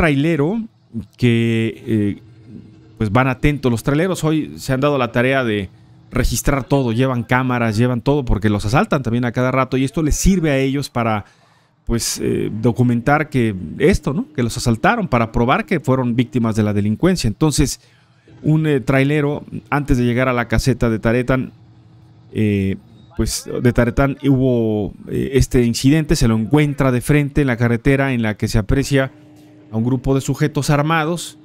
trailero que eh, pues van atentos. Los traileros hoy se han dado la tarea de registrar todo, llevan cámaras, llevan todo, porque los asaltan también a cada rato y esto les sirve a ellos para pues eh, documentar que esto, ¿no? Que los asaltaron para probar que fueron víctimas de la delincuencia. Entonces, un eh, trailero, antes de llegar a la caseta de Taretan, pues de Taretán hubo este incidente, se lo encuentra de frente en la carretera en la que se aprecia a un grupo de sujetos armados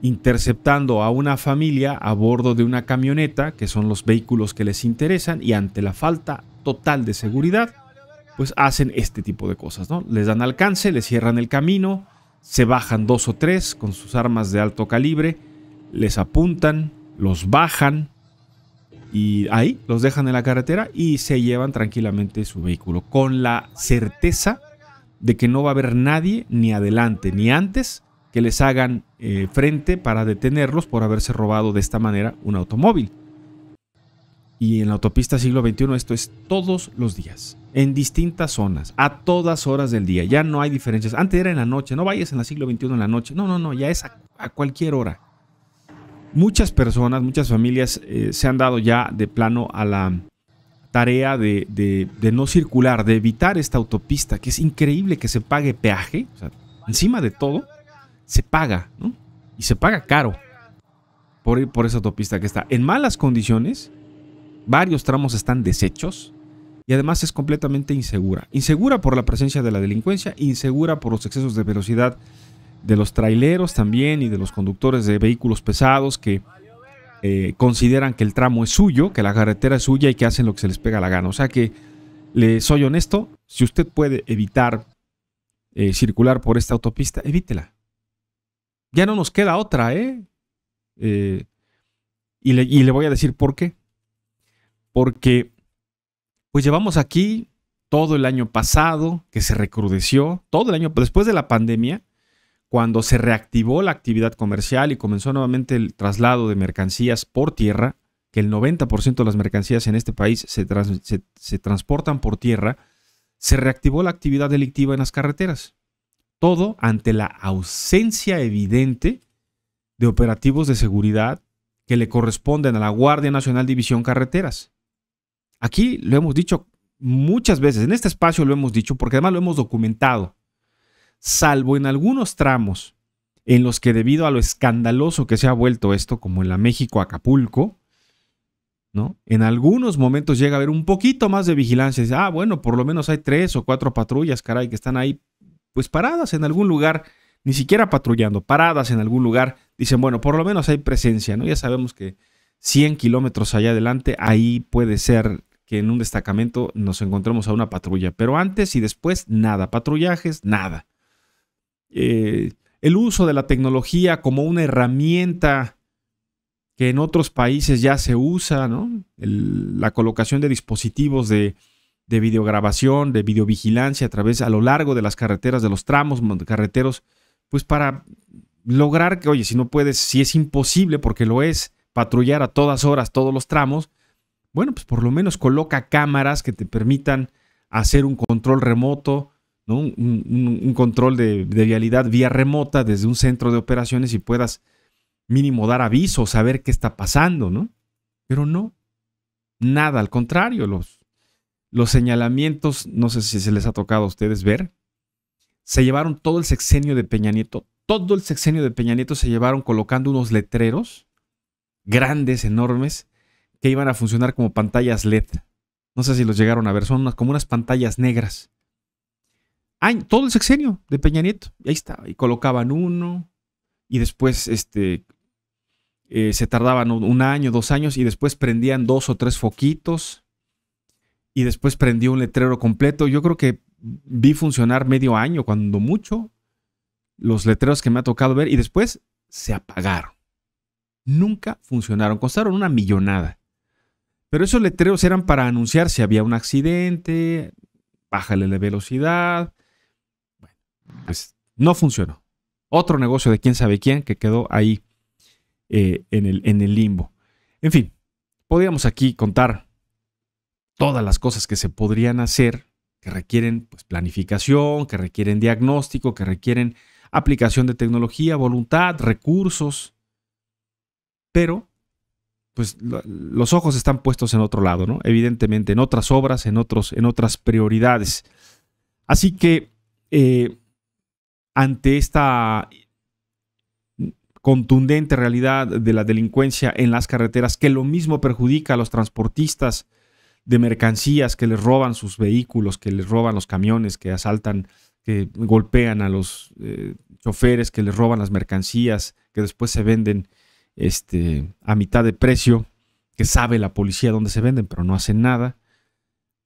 interceptando a una familia a bordo de una camioneta, que son los vehículos que les interesan, y ante la falta total de seguridad, pues hacen este tipo de cosas, ¿no? Les dan alcance, les cierran el camino, se bajan dos o tres con sus armas de alto calibre, les apuntan, los bajan y ahí los dejan en la carretera y se llevan tranquilamente su vehículo con la certeza de que no va a haber nadie ni adelante ni antes que les hagan eh, frente para detenerlos por haberse robado de esta manera un automóvil. Y en la autopista siglo XXI esto es todos los días, en distintas zonas, a todas horas del día. Ya no hay diferencias. Antes era en la noche, no vayas en la siglo XXI en la noche. No, no, no, ya es a, cualquier hora. Muchas personas, muchas familias eh, se han dado ya de plano a la tarea de, no circular, de evitar esta autopista, que es increíble que se pague peaje, encima de todo, se paga, ¿no? Y se paga caro por ir por esa autopista que está en malas condiciones, varios tramos están deshechos y además es completamente insegura. Insegura por la presencia de la delincuencia, insegura por los excesos de velocidad de los traileros también y de los conductores de vehículos pesados que eh, consideran que el tramo es suyo, que la carretera es suya y que hacen lo que se les pega la gana. O sea que, le soy honesto, si usted puede evitar eh, circular por esta autopista, evítela. Ya no nos queda otra, ¿eh? ¿eh? y, le, y le voy a decir por qué. Porque, pues llevamos aquí todo el año pasado, que se recrudeció, todo el año, después de la pandemia, cuando se reactivó la actividad comercial y comenzó nuevamente el traslado de mercancías por tierra, que el 90% de las mercancías en este país se, transportan por tierra, se reactivó la actividad delictiva en las carreteras. Todo ante la ausencia evidente de operativos de seguridad que le corresponden a la Guardia Nacional División Carreteras. Aquí lo hemos dicho muchas veces, en este espacio lo hemos dicho, porque además lo hemos documentado salvo en algunos tramos en los que debido a lo escandaloso que se ha vuelto esto, como en la México-Acapulco, ¿no? En algunos momentos llega a haber un poquito más de vigilancia. ah, bueno, por lo menos hay tres o cuatro patrullas, caray, que están ahí, pues paradas en algún lugar, ni siquiera patrullando, paradas en algún lugar. Dicen, bueno, por lo menos hay presencia, ¿no? Ya sabemos que 100 kilómetros allá adelante, ahí puede ser que en un destacamento nos encontremos a una patrulla, pero antes y después, nada, patrullajes, nada. Eh, el uso de la tecnología como una herramienta que en otros países ya se usa, la colocación de dispositivos de, de videograbación, de videovigilancia a través a lo largo de las carreteras, de los tramos carreteros, pues para lograr que, oye, si no puedes, si es imposible, porque lo es, patrullar a todas horas todos los tramos, bueno, pues por lo menos coloca cámaras que te permitan hacer un control remoto, un, control de, vialidad vía remota desde un centro de operaciones y puedas mínimo dar aviso, saber qué está pasando, ¿no? Pero no, nada, al contrario, los, los señalamientos, no sé si se les ha tocado a ustedes ver, se llevaron todo el sexenio de Peña Nieto, todo el sexenio de Peña Nieto se llevaron colocando unos letreros grandes, enormes, que iban a funcionar como pantallas LED. No sé si los llegaron a ver, son como unas pantallas negras todo el sexenio de Peña Nieto. Y ahí estaba. Y colocaban uno. Y después este, eh, se tardaban un año, dos años. Y después prendían dos o tres foquitos. Y después prendió un letrero completo. Yo creo que vi funcionar medio año, cuando mucho, los letreros que me ha tocado ver. Y después se apagaron. Nunca funcionaron. Costaron una millonada. Pero esos letreros eran para anunciar si había un accidente, bájale la velocidad, pues no funcionó. Otro negocio de quién sabe quién que quedó ahí eh, en, el, en el limbo. En fin, podríamos aquí contar todas las cosas que se podrían hacer que requieren pues, planificación, que requieren diagnóstico, que requieren aplicación de tecnología, voluntad, recursos. Pero, pues los ojos están puestos en otro lado, ¿no? Evidentemente, en otras obras, en, otros, en otras prioridades. Así que, eh, ante esta contundente realidad de la delincuencia en las carreteras, que lo mismo perjudica a los transportistas de mercancías que les roban sus vehículos, que les roban los camiones, que asaltan, que golpean a los eh, choferes, que les roban las mercancías, que después se venden este, a mitad de precio, que sabe la policía dónde se venden, pero no hacen nada.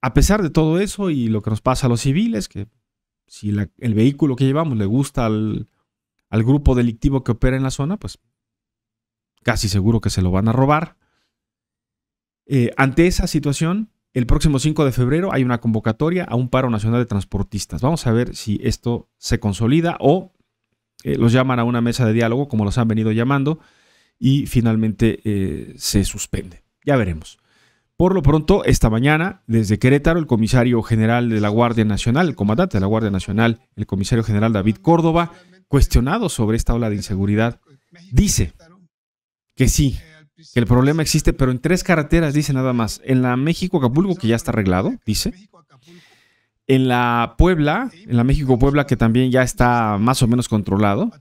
A pesar de todo eso y lo que nos pasa a los civiles, que si el vehículo que llevamos le gusta al, grupo delictivo que opera en la zona, pues casi seguro que se lo van a robar. Eh, ante esa situación, el próximo 5 de febrero hay una convocatoria a un paro nacional de transportistas. Vamos a ver si esto se consolida o eh, los llaman a una mesa de diálogo, como los han venido llamando, y finalmente eh, se suspende. Ya veremos. Por lo pronto, esta mañana, desde Querétaro, el comisario general de la Guardia Nacional, el comandante de la Guardia Nacional, el comisario general David Córdoba, cuestionado sobre esta ola de inseguridad, dice que sí, que el problema existe, pero en tres carreteras, dice nada más. En la México-Acapulco, que ya está arreglado, dice. En la Puebla, en la México-Puebla, que también ya está más o menos controlado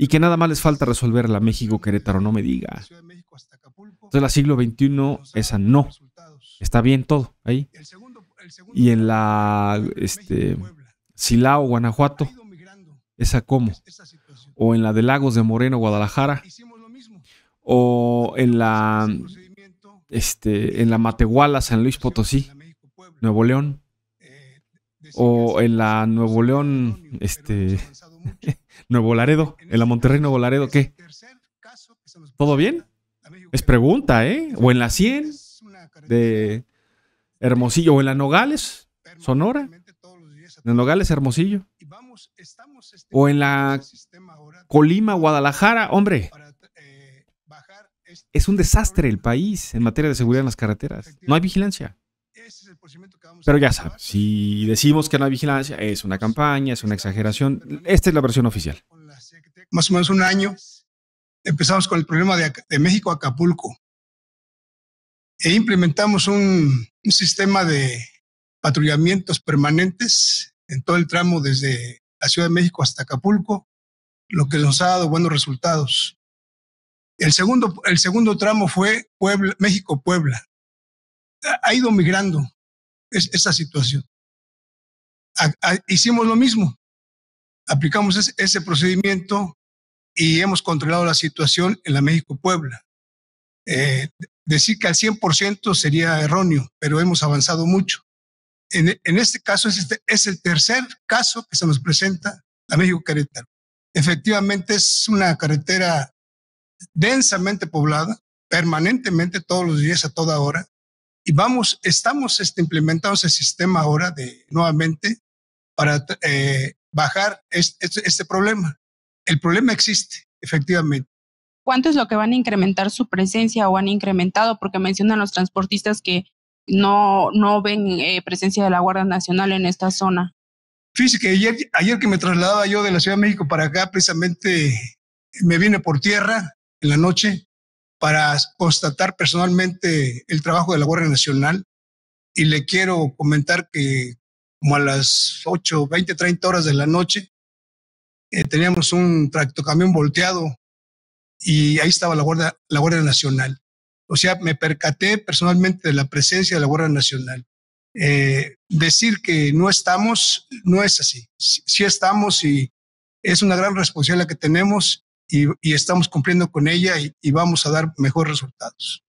y que nada más les falta resolver la México Querétaro, no me diga. Entonces la siglo XXI, esa no. Está bien todo ahí. Y en la este, Silao, Guanajuato, esa cómo. O en la de Lagos de Moreno, Guadalajara. O en la este, en la Matehuala, San Luis Potosí, Nuevo León. O en la Nuevo León, este Nuevo Laredo, en la Monterrey Nuevo Laredo, ¿qué? ¿Todo bien? Es pregunta, ¿eh? O en la 100 de Hermosillo, o en la Nogales, Sonora. En Nogales, Hermosillo. Este, o en la Colima, Guadalajara, hombre. Eh, este es un desastre el país en materia de seguridad en las carreteras. No hay vigilancia. Pero ya sabes, si decimos que no hay vigilancia, es una campaña, es una exageración. Esta es la versión oficial. Más o menos un año empezamos con el problema de, México Acapulco e implementamos un, sistema de patrullamientos permanentes en todo el tramo desde la Ciudad de México hasta Acapulco, lo que nos ha dado buenos resultados. El segundo, el segundo tramo fue México-Puebla ha ido migrando esa situación. hicimos lo mismo, aplicamos ese, procedimiento y hemos controlado la situación en la México-Puebla. Eh, decir que al 100% sería erróneo, pero hemos avanzado mucho. En, este caso este, es, el tercer caso que se nos presenta a México-Querétaro. Efectivamente es una carretera densamente poblada, permanentemente todos los días a toda hora, y vamos, estamos este, implementando ese sistema ahora de nuevamente para eh, bajar este, problema. El problema existe, efectivamente. ¿Cuánto es lo que van a incrementar su presencia o han incrementado? Porque mencionan los transportistas que no, no ven eh, presencia de la Guardia Nacional en esta zona. Fíjese que ayer, ayer que me trasladaba yo de la Ciudad de México para acá, precisamente me vine por tierra en la noche para constatar personalmente el trabajo de la Guardia Nacional y le quiero comentar que como a las 8, 20, 30 horas de la noche eh, teníamos un tractocamión volteado y ahí estaba la Guardia, Nacional. O sea, me percaté personalmente de la presencia de la Guardia Nacional. Eh, decir que no estamos no es así. Sí, estamos y es una gran responsabilidad que tenemos y, estamos cumpliendo con ella y, y vamos a dar mejores resultados.